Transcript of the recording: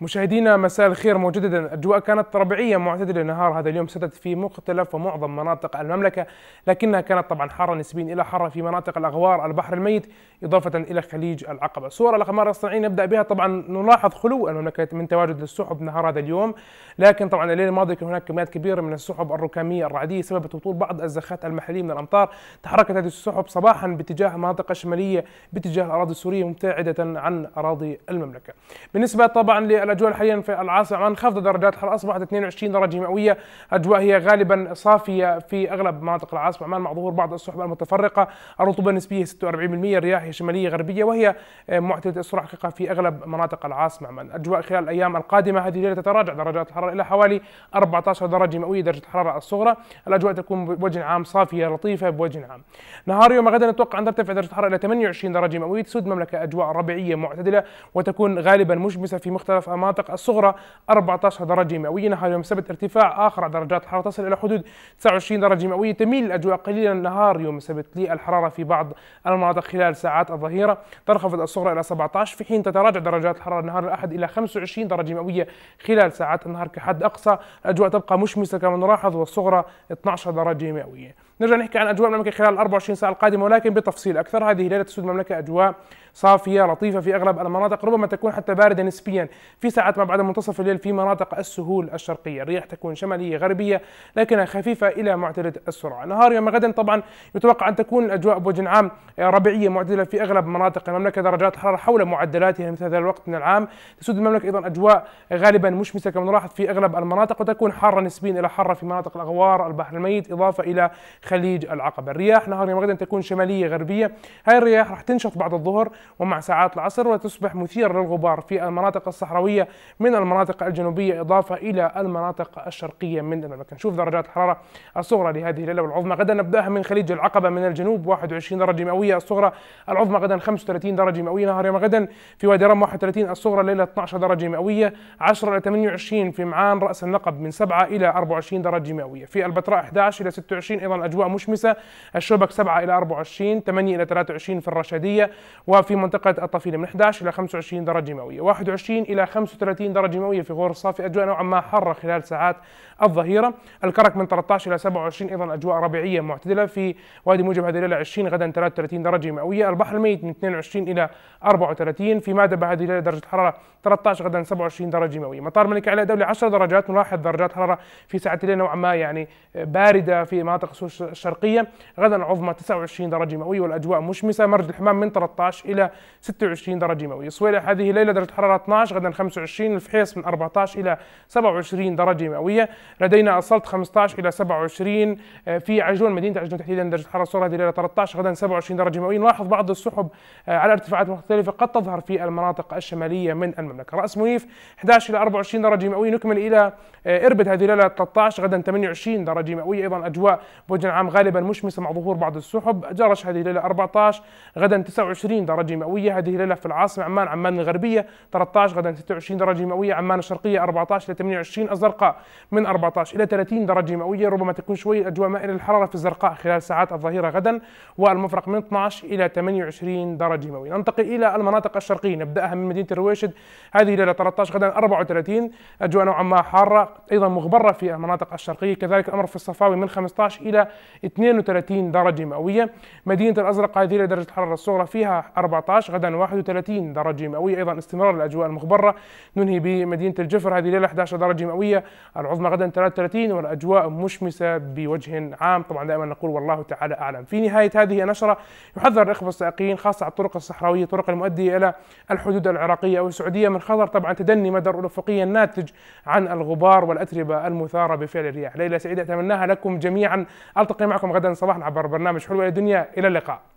مشاهدينا مساء الخير مجددا الاجواء كانت ربيعيه معتدله نهار هذا اليوم سدت في مختلف ومعظم مناطق المملكه لكنها كانت طبعا حاره نسبيا الى حاره في مناطق الاغوار البحر الميت اضافه الى خليج العقبه صور الاقمار الصناعيه نبدا بها طبعا نلاحظ خلو المملكه من تواجد السحب نهار هذا اليوم لكن طبعا الليل الماضي كان هناك كميات كبيره من السحب الركاميه الرعديه سببت هطول بعض الزخات المحليه من الامطار تحركت هذه السحب صباحا باتجاه المناطق الشماليه باتجاه الاراضي السوريه مبتعده عن اراضي المملكه بالنسبه طبعا الأجواء حاليا في العاصمة عمان خفض درجات الحرارة أصبحت 22 درجة مئوية أجواء هي غالبا صافية في أغلب مناطق العاصمة عمان مع ظهور بعض السحب المتفرقة الرطوبة النسبية 46% الرياح شمالية غربية وهي معتدلة السرعة حقيقة في أغلب مناطق العاصمة عمان أجواء خلال الأيام القادمة هذه الليلة تتراجع درجات الحرارة إلى حوالي 14 درجة مئوية درجة الحرارة الصغرى الأجواء تكون بوجه عام صافية لطيفة بوجه عام نهار يوم غدا نتوقع أن ترتفع درجة الحرارة إلى 28 درجة مئوية تسود المملكة أجواء ربيعية معتدلة وتكون غالبا مشمسة في مختلف المناطق الصغرى 14 درجة مئوية نهار يوم السبت ارتفاع آخر على درجات الحرارة تصل إلى حدود 29 درجة مئوية تميل الأجواء قليلا نهار يوم السبت للحرارة في بعض المناطق خلال ساعات الظهيرة تنخفض الصغرى إلى 17 في حين تتراجع درجات الحرارة نهار الأحد إلى 25 درجة مئوية خلال ساعات النهار كحد أقصى الأجواء تبقى مشمسة كما نلاحظ والصغرى 12 درجة مئوية نرجع نحكي عن اجواء المملكه خلال ال 24 ساعه القادمه ولكن بتفصيل اكثر هذه ليله تسود المملكه اجواء صافيه لطيفه في اغلب المناطق ربما تكون حتى بارده نسبيا في ساعات ما بعد منتصف الليل في مناطق السهول الشرقيه الرياح تكون شماليه غربيه لكنها خفيفه الى معتدله السرعه نهار يوم غدا طبعا يتوقع ان تكون الاجواء بوجه عام آه، ربيعيه معتدله في اغلب مناطق المملكه درجات الحراره حول معدلاتها مثل هذا الوقت من العام تسود المملكه ايضا اجواء غالبا مشمسه كما نلاحظ في اغلب المناطق وتكون حاره نسبيا الى حاره في مناطق الاغوار البحر الميت اضافه الى خليج العقبة الرياح يوم غدا تكون شمالية غربية هاي الرياح راح تنشط بعد الظهر ومع ساعات العصر وتصبح مثيرة للغبار في المناطق الصحراوية من المناطق الجنوبية إضافة إلى المناطق الشرقية من المملكة نشوف درجات الحرارة الصغرى لهذه الليلة والعظمى غدا نبدأها من خليج العقبة من الجنوب 21 درجة مئوية الصغرى العظمى غدا 35 درجة مئوية نهار يوم غدا في وادي رم 31 الصغرى ليلة 12 درجة مئوية 10 إلى 28 في معان رأس النقب من 7 إلى 24 درجة مئوية في البتراء 11 إلى 26 أيضا أجواء مشمسة الشبك 7 إلى 24 8 إلى 23 في الرشاديه وفي منطقة الطفيلة من 11 إلى 25 درجة مئوية 21 إلى 35 درجة مئوية في غور الصافي أجواء نوعا ما حارة خلال ساعات الظهيرة الكرك من 13 إلى 27 أيضا أجواء ربيعية معتدلة في وادي موجب هذه الليلة 20 غدا 33 درجة مئوية البحر الميت من 22 إلى 34 في مادبة هذه الليلة درجة الحرارة 13 غدا 27 درجة مئوية مطار الملك علي الدولي 10 درجات نلاحظ درجات حرارة في ساعة الليل نوعا ما يعني باردة في مناطق الشرقيه غدا عظمى 29 درجه مئويه والاجواء مشمسه مرج الحمام من 13 الى 26 درجه مئويه صويلة هذه الليله درجه الحراره 12 غدا 25 الفحيص من 14 الى 27 درجه مئويه لدينا السلط 15 الى 27 آه، في عجلون مدينه عجلون تحديدا درجه الحراره الصغرى هذه الليله 13 غدا 27 درجه مئويه نلاحظ بعض السحب آه، على ارتفاعات مختلفه قد تظهر في المناطق الشماليه من المملكه راس مويف 11 الى 24 درجه مئويه نكمل الى آه، اربد هذه الليله 13 غدا 28 درجه مئويه ايضا اجواء بوجن نعم غالبا مشمسة مع ظهور بعض السحب جرش هذه الليلة 14 غدا 29 درجة مئوية هذه الليلة في العاصمة عمان عمان الغربية 13 غدا 26 درجة مئوية عمان الشرقية 14 إلى 28 الزرقاء من 14 إلى 30 درجة مئوية ربما تكون شوي الأجواء مائلة للحرارة في الزرقاء خلال ساعات الظهيرة غدا والمفرق من 12 إلى 28 درجة مئوية ننتقل إلى المناطق الشرقية نبدأها من مدينة الرويشد هذه الليلة 13 غدا 34 أجواء نوعا ما حارة أيضا مغبرة في المناطق الشرقية كذلك الأمر في الصفاوي من 15 إلى 32 درجة مئوية مدينة الأزرق هذه درجة الحرارة الصغرى فيها 14 غدا 31 درجة مئوية أيضا استمرار الأجواء المخبرة ننهي بمدينة الجفر هذه الليلة 11 درجة مئوية العظمى غدا 33 والأجواء مشمسة بوجه عام طبعا دائما نقول والله تعالى أعلم في نهاية هذه النشرة يحذر الإخوة السائقين خاصة على الطرق الصحراوية الطرق المؤدية إلى الحدود العراقية أو السعودية من خطر طبعا تدني مدى الأفقية الناتج عن الغبار والأتربة المثارة بفعل الرياح ليلة سعيدة أتمناها لكم جميعا ألتقى نلتقي معكم غدا صباحا عبر برنامج حلوة دنيا إلى اللقاء